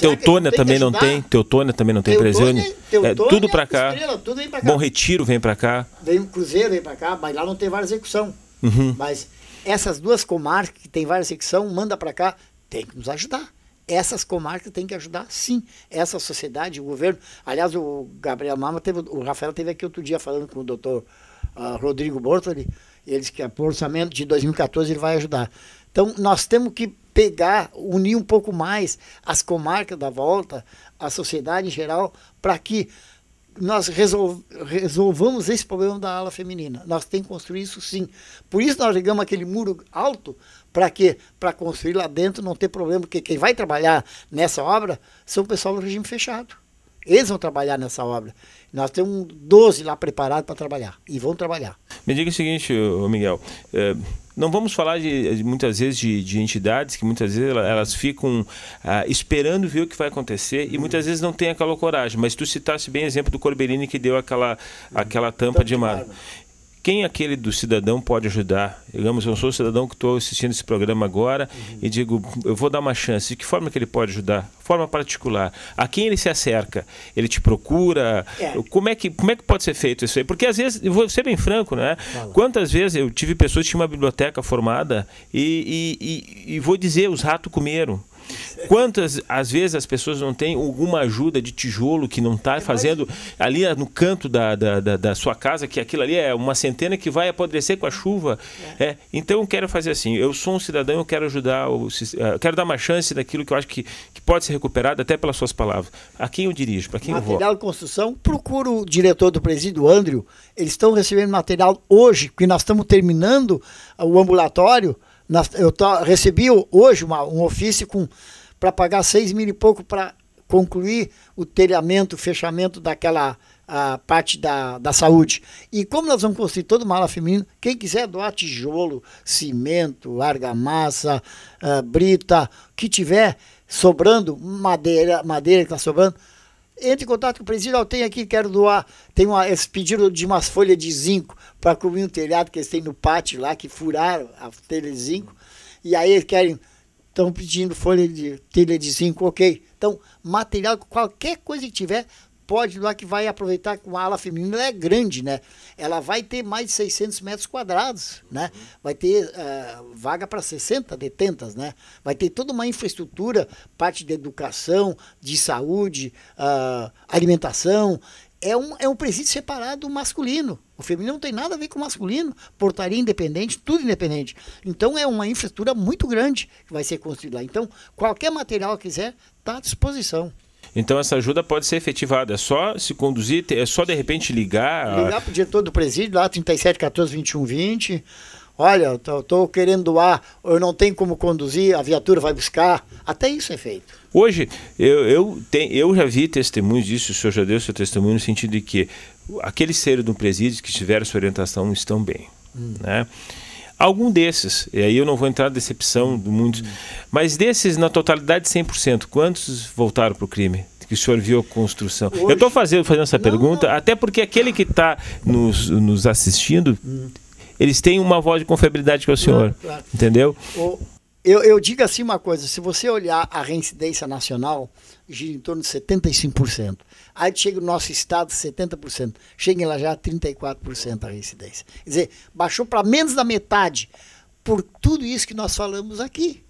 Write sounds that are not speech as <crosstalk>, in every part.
Teutônia também não tem, Teutônia também não tem Teutônia, é, Teutônia, é, tudo para cá. cá. Bom Retiro vem para cá. Vem o Cruzeiro vem para cá, mas lá não tem várias execução. Uhum. Mas essas duas comarcas que tem várias execução, manda para cá, tem que nos ajudar. Essas comarcas tem que ajudar, sim. Essa sociedade, o governo. Aliás, o Gabriel Mama teve, o Rafael teve aqui outro dia falando com o doutor uh, Rodrigo Bortoli, eles que é o orçamento de 2014 ele vai ajudar. Então, nós temos que pegar, unir um pouco mais as comarcas da volta, a sociedade em geral, para que nós resolvamos esse problema da ala feminina. Nós temos que construir isso sim. Por isso nós ligamos aquele muro alto, para quê? Para construir lá dentro, não ter problema, porque quem vai trabalhar nessa obra são o pessoal do regime fechado. Eles vão trabalhar nessa obra. Nós temos 12 lá preparados para trabalhar e vão trabalhar. Me diga o seguinte, Miguel. É, não vamos falar de, muitas vezes de, de entidades que muitas vezes elas ficam ah, esperando ver o que vai acontecer e muitas vezes não tem aquela coragem. Mas tu citasse bem o exemplo do Corberini que deu aquela, aquela tampa, de De mar quem é aquele do cidadão pode ajudar? Digamos, eu sou o cidadão que estou assistindo esse programa agora uhum. e digo, eu vou dar uma chance. De que forma que ele pode ajudar? Forma particular. A quem ele se acerca? Ele te procura? É. Como, é que, como é que pode ser feito isso aí? Porque às vezes, vou ser bem franco, né? Fala. Quantas vezes eu tive pessoas que tinham uma biblioteca formada e, e, e, e vou dizer, os ratos comeram. Quantas, às vezes, as pessoas não têm alguma ajuda de tijolo que não está fazendo ali ah, no canto da, da, da, da, sua casa, que aquilo ali é uma centena que vai apodrecer com a chuva. É. É, então, eu quero fazer assim. Eu sou um cidadão, eu quero ajudar, o, eu ah, quero dar uma chance daquilo que eu acho que, que pode ser recuperado, até pelas suas palavras. A quem eu dirijo? Para quem material eu vou? Material de construção, procura o diretor do presídio, Andrew. Eles estão recebendo material hoje, porque nós estamos terminando o ambulatório na, eu to, recebi hoje uma, um ofício com para pagar seis mil e pouco para concluir o telhamento, o fechamento daquela a parte da, da saúde. E como nós vamos construir toda uma mala feminina, quem quiser doar tijolo, cimento, argamassa, uh, brita, que tiver sobrando, madeira, madeira que está sobrando, entre em contato com o presídio, tem aqui, quero doar. Tem uma, esse pedido de umas folhas de zinco para cobrir um telhado que eles têm no pátio lá, que furaram a telha de zinco. E aí eles querem, estão pedindo folha de telha de zinco, ok. Então, material, qualquer coisa que tiver, pode lá que vai aproveitar com a ala feminina ela é grande, né? Ela vai ter mais de 600 metros quadrados, né? Vai ter uh, vaga para 60 detentas, né? Vai ter toda uma infraestrutura, parte de educação, de saúde, uh, alimentação. É um, é um presídio separado do masculino. O feminino não tem nada a ver com o masculino. Portaria independente, tudo independente. Então é uma infraestrutura muito grande que vai ser construída lá. Então, qualquer material que quiser, está à disposição. Então essa ajuda pode ser efetivada. É só se conduzir, é só de repente ligar. Ligar para o diretor do presídio, lá 37 14 21 20. Olha, estou querendo doar, eu não tenho como conduzir, a viatura vai buscar. Até isso é feito. Hoje, eu, eu, tem, eu já vi testemunhos disso, o senhor já deu seu testemunho no sentido de que aqueles seres do presídio que tiveram sua orientação estão bem. Hum. Né? algum desses, e aí eu não vou entrar na decepção de muitos, mas desses na totalidade 100%, quantos voltaram para o crime? Que o senhor viu a construção. Hoje? Eu estou fazendo, fazendo essa não, pergunta, não. até porque aquele que está nos, nos assistindo, hum. eles têm uma voz de confiabilidade com é o senhor. Não, claro. Entendeu? O, eu, eu digo assim uma coisa: se você olhar a reincidência nacional, gira em torno de 75%. Aí chega o nosso estado, 70%. Chega em já 34% a reincidência. Quer dizer, baixou para menos da metade por tudo isso que nós falamos aqui.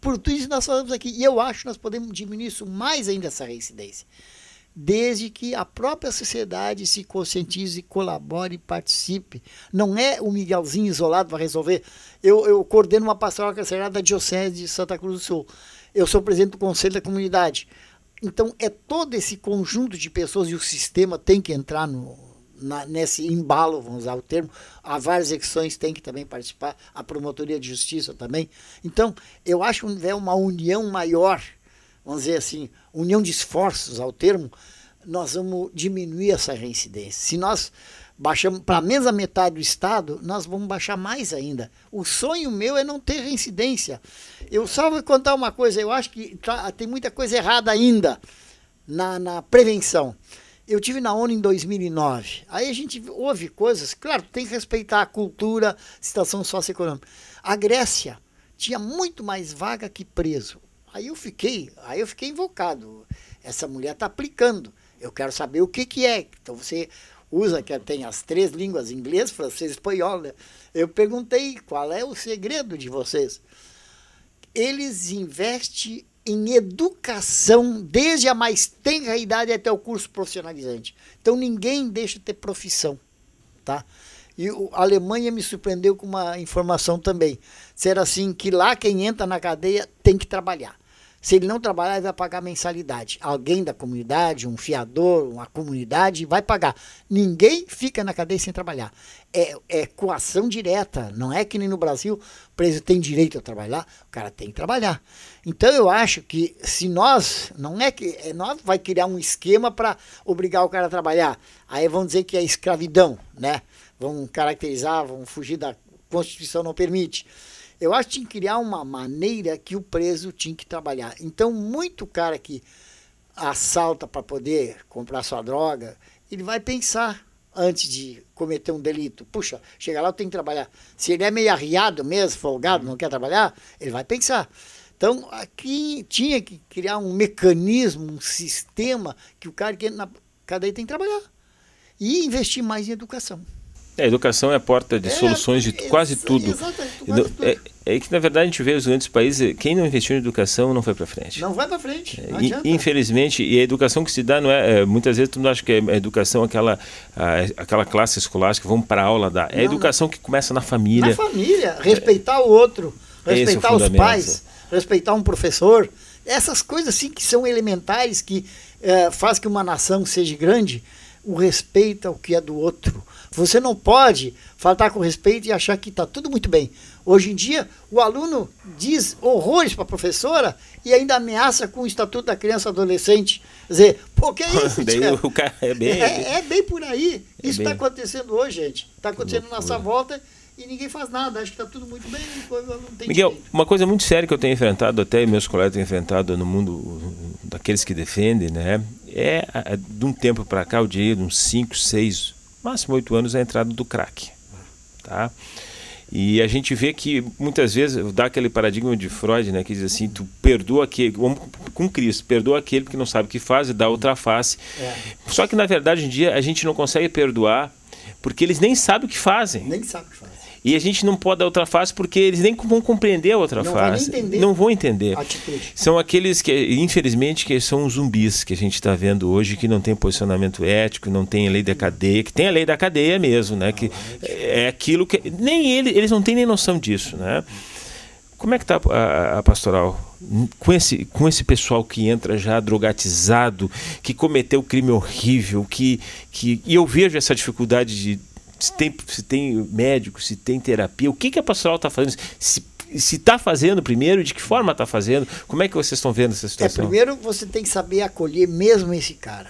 Por tudo isso que nós falamos aqui. E eu acho que nós podemos diminuir isso mais ainda essa reincidência desde que a própria sociedade se conscientize, colabore e participe. Não é o Miguelzinho isolado para resolver. Eu, eu coordeno uma pastoral carcerária é da Diocese de Santa Cruz do Sul. Eu sou presidente do Conselho da Comunidade. Então, é todo esse conjunto de pessoas e o sistema tem que entrar no, na, nesse embalo, vamos usar o termo. Há várias secções tem que também participar, a Promotoria de Justiça também. Então, eu acho que é uma união maior vamos dizer assim, união de esforços ao termo, nós vamos diminuir essa reincidência. Se nós baixamos para menos a metade do estado, nós vamos baixar mais ainda. O sonho meu é não ter reincidência. Eu só vou contar uma coisa, eu acho que tá, tem muita coisa errada ainda na, na prevenção. Eu tive na ONU em 2009. Aí a gente ouve coisas, claro, tem que respeitar a cultura, a situação socioeconômica. A Grécia tinha muito mais vaga que preso. Aí eu fiquei, aí eu fiquei invocado. Essa mulher está aplicando. Eu quero saber o que, que é. Então você usa que tem as três línguas, inglês, francês, espanhol. Né? Eu perguntei qual é o segredo de vocês. Eles investem em educação desde a mais tenra idade até o curso profissionalizante. Então ninguém deixa de ter profissão, tá? E a Alemanha me surpreendeu com uma informação também. Será assim que lá quem entra na cadeia tem que trabalhar. Se ele não trabalhar, ele vai pagar mensalidade. Alguém da comunidade, um fiador, uma comunidade, vai pagar. Ninguém fica na cadeia sem trabalhar. É, é coação direta. Não é que nem no Brasil, o preso tem direito a trabalhar, o cara tem que trabalhar. Então eu acho que se nós, não é que é, nós vai criar um esquema para obrigar o cara a trabalhar. Aí vão dizer que é escravidão, né? Vão caracterizar, vão fugir da Constituição não permite eu acho que tinha que criar uma maneira que o preso tinha que trabalhar. Então, muito cara que assalta para poder comprar sua droga, ele vai pensar antes de cometer um delito. Puxa, chegar lá eu tenho que trabalhar. Se ele é meio arriado mesmo, folgado, não quer trabalhar, ele vai pensar. Então, aqui tinha que criar um mecanismo, um sistema que o cara que entra na cadeia tem que trabalhar. E investir mais em educação. É, a educação é a porta de é, soluções de quase isso, tudo. é, é, que, na verdade, a gente vê os grandes países, quem não investiu em educação não foi para frente. Não vai para frente. É, infelizmente, e a educação que se dá, não é, é muitas vezes, tu não acha que é a educação aquela, a, aquela classe escolástica, vamos para aula dar. É não, a educação não. que começa na família. Na família, respeitar o outro, é, respeitar os pais, respeitar um professor. Essas coisas, sim, que são elementares, que é, faz que uma nação seja grande o respeito ao que é do outro. Você não pode faltar com respeito e achar que está tudo muito bem. Hoje em dia, o aluno diz horrores para a professora e ainda ameaça com o Estatuto da Criança e Adolescente. Quer dizer, pô, que é <laughs> isso? Bem, o cara é, bem, é, é bem por aí. É isso está acontecendo hoje, gente. Está acontecendo na nossa volta e ninguém faz nada. Acho que está tudo muito bem. Miguel, direito. uma coisa muito séria que eu tenho enfrentado até, meus colegas têm enfrentado no mundo uh, daqueles que defendem, né? é de um tempo para cá, eu diria de uns 5, 6, máximo 8 anos, é a entrada do crack. Tá? E a gente vê que muitas vezes dá aquele paradigma de Freud, né, que diz assim, tu perdoa aquele, com Cristo, perdoa aquele que não sabe o que faz e dá outra face. É. Só que na verdade hoje em dia a gente não consegue perdoar porque eles nem sabem o que fazem. Nem sabem o que fazem. E a gente não pode dar outra face porque eles nem vão compreender a outra não face. Não vão entender. Atitude. São aqueles que, infelizmente, que são zumbis que a gente está vendo hoje, que não tem posicionamento ético, não tem lei da cadeia, que tem a lei da cadeia mesmo, né? Que é aquilo que. Nem eles, eles não têm nem noção disso, né? Como é que está a, a, pastoral com esse, com esse pessoal que entra já drogatizado, que cometeu crime horrível, que, que e eu vejo essa dificuldade de se tem, se tem médico, se tem terapia, o que, que a pastoral está fazendo? Se se está fazendo primeiro, de que forma está fazendo, como é que vocês estão vendo essa é, situação? É, primeiro você tem que saber acolher mesmo esse cara.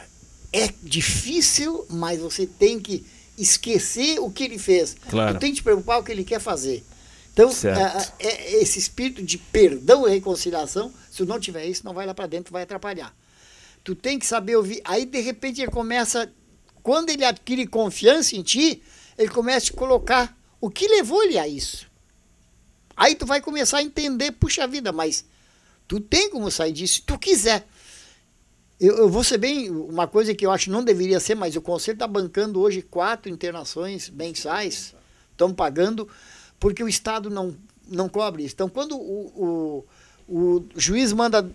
É difícil, mas você tem que esquecer o que ele fez. Claro. Não tem que te preocupar o que ele quer fazer. Então, é, é, esse espírito de perdão e reconciliação, se não tiver isso, não vai lá para dentro, vai atrapalhar. Tu tem que saber ouvir. Aí, de repente, ele começa. Quando ele adquire confiança em ti, ele começa a colocar o que levou ele a isso. Aí tu vai começar a entender, puxa vida, mas tu tem como sair disso se tu quiser. Eu, eu vou ser bem, uma coisa que eu acho não deveria ser, mas o Conselho está bancando hoje quatro internações mensais, estão pagando, porque o Estado não, não cobre isso. Então, quando o, o, o juiz manda,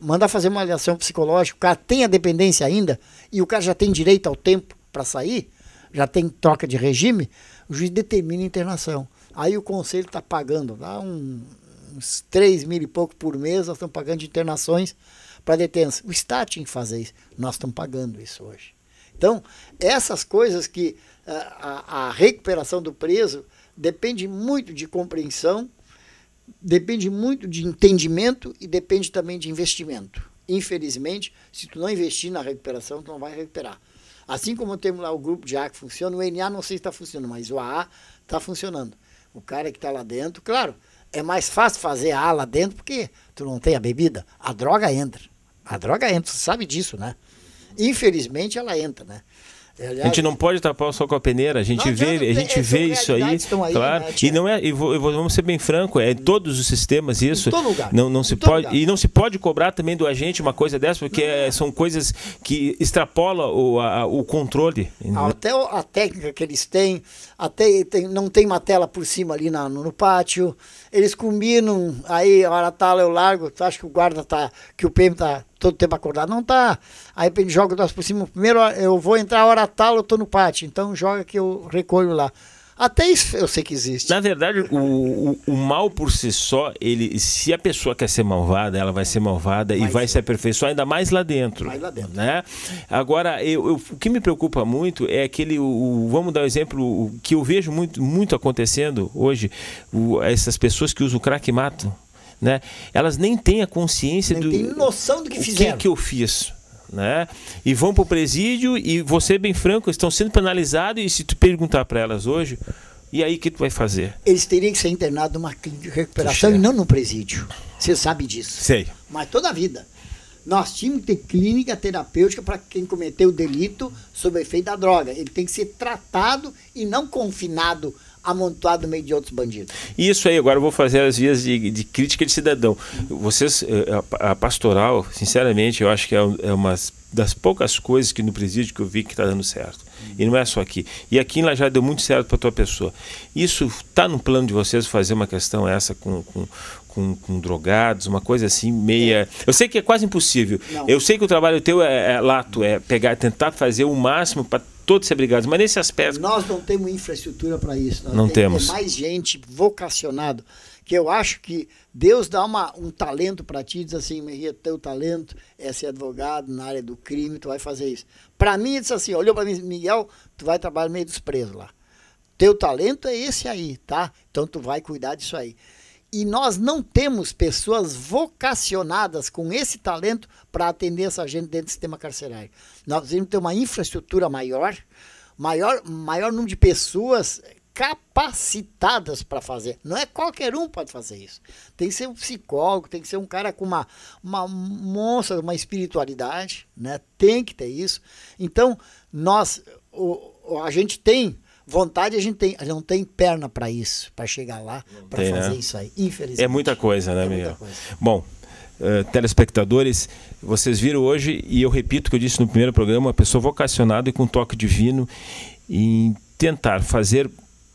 manda fazer uma avaliação psicológica, o cara tem a dependência ainda, e o cara já tem direito ao tempo para sair, já tem troca de regime, o juiz determina a internação. Aí o conselho está pagando lá um, uns 3 mil e pouco por mês, nós estamos pagando de internações para detenção. O Estado tinha que fazer isso, nós estamos pagando isso hoje. Então, essas coisas que ah, a, a recuperação do preso depende muito de compreensão, depende muito de entendimento e depende também de investimento. Infelizmente, se tu não investir na recuperação, tu não vai recuperar. Assim como temos lá o grupo de A que funciona, o NA não sei se está funcionando, mas o AA está funcionando. O cara que está lá dentro, claro, é mais fácil fazer A lá dentro porque tu não tem a bebida. A droga entra. A droga entra, tu sabe disso, né? Infelizmente ela entra, né? Aliás, é, a gente não pode tapar o sol com a peneira, a gente vê, adianta, a gente é, vê isso aí, aí claro. Né, e não é, e vou, vamos ser bem franco, é em hum. todos os sistemas isso. Em todo lugar. Não, não se pode lugar. e não se pode cobrar também do agente uma coisa dessa, porque é, são coisas que extrapolam o, a, o controle. Até a técnica que eles têm, até tem, não tem uma tela por cima ali na, no, no pátio. Eles combinam, aí a hora tal eu largo, acho que o guarda tá, que o PM tá todo tempo acordado, não tá. Aí ele joga nós por cima, primeiro eu vou entrar a hora tal, eu tô no pátio, então joga que eu recolho lá. Até isso eu sei que existe. Na verdade, o, o, o, mal por si só, ele, se a pessoa quer ser malvada, ela vai ser malvada mais e vai sim. se aperfeiçoar ainda mais lá dentro. Mais lá dentro. Né? Agora, eu, eu, o que me preocupa muito é aquele. O, vamos dar um exemplo que eu vejo muito, muito acontecendo hoje: essas pessoas que usam crack matam né? Elas nem têm a consciência nem do tem noção do que fizeram. O que, que eu fiz? Né? E vão para o presídio e você bem franco, estão sendo penalizados e se tu perguntar para elas hoje, e aí o que tu vai fazer? Eles teriam que ser internados numa clínica de recuperação Puxa. e não no presídio. Você sabe disso. Sei. Mas toda a vida. Nós tínhamos que ter clínica terapêutica para quem cometeu o delito sob efeito da droga. Ele tem que ser tratado e não confinado amontoado no meio de outros bandidos. Isso aí, agora eu vou fazer as vias de, de crítica de cidadão. Vocês, eh, a, a, pastoral, sinceramente, eu acho que é, é uma das poucas coisas que no presídio que eu vi que está dando certo. E não é só aqui. E aqui em Lajado deu muito certo para a tua pessoa. Isso está no plano de vocês fazer uma questão essa com, com com, com, drogados, uma coisa assim meia. É. Eu sei que é quase impossível. Não. Eu sei que o trabalho teu é, é lato, é pegar, tentar fazer o máximo para todos ser brigados, mas nesse aspecto. Nós não temos infraestrutura para isso. Nós não temos. Tem mais gente vocacionado que eu acho que Deus dá uma, um talento para ti, diz assim, Maria, teu talento é ser advogado na área do crime, tu vai fazer isso. Para mim, ele disse assim, olhou para mim, Miguel, tu vai trabalhar no meio dos presos lá. Teu talento é esse aí, tá? Então tu vai cuidar disso aí e nós não temos pessoas vocacionadas com esse talento para atender essa gente dentro do sistema carcerário. Nós precisamos ter uma infraestrutura maior, maior, maior número de pessoas capacitadas para fazer. Não é qualquer um pode fazer isso. Tem que ser um psicólogo, tem que ser um cara com uma, uma monstra, uma espiritualidade, né? Tem que ter isso. Então, nós, o, a gente tem vontade a gente tem, a gente não tem perna para isso, para chegar lá, para né? fazer né? isso aí, infelizmente. É muita coisa, né, é Miguel? Coisa. Bom, uh, telespectadores, vocês viram hoje, e eu repito o que eu disse no primeiro programa, uma pessoa vocacionada e com toque divino em tentar fazer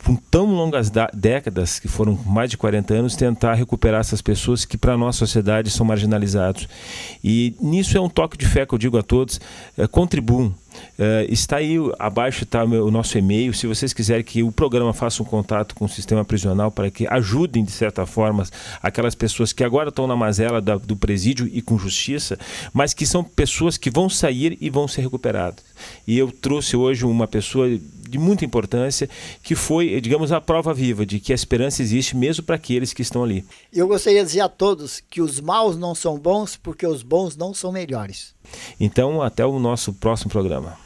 com tão longas décadas, que foram mais de 40 anos, tentar recuperar essas pessoas que, para a nossa sociedade, são marginalizados. E nisso é um toque de fé que eu digo a todos: é, contribuam. É, está aí abaixo está o, o nosso e-mail. Se vocês quiserem que o programa faça um contato com o sistema prisional para que ajudem, de certa forma, aquelas pessoas que agora estão na mazela da, do presídio e com justiça, mas que são pessoas que vão sair e vão ser recuperadas. E eu trouxe hoje uma pessoa de muita importância, que foi, digamos, a prova viva de que a esperança existe mesmo para aqueles que estão ali. Eu gostaria de dizer a todos que os maus não são bons porque os bons não são melhores. Então, até o nosso próximo programa.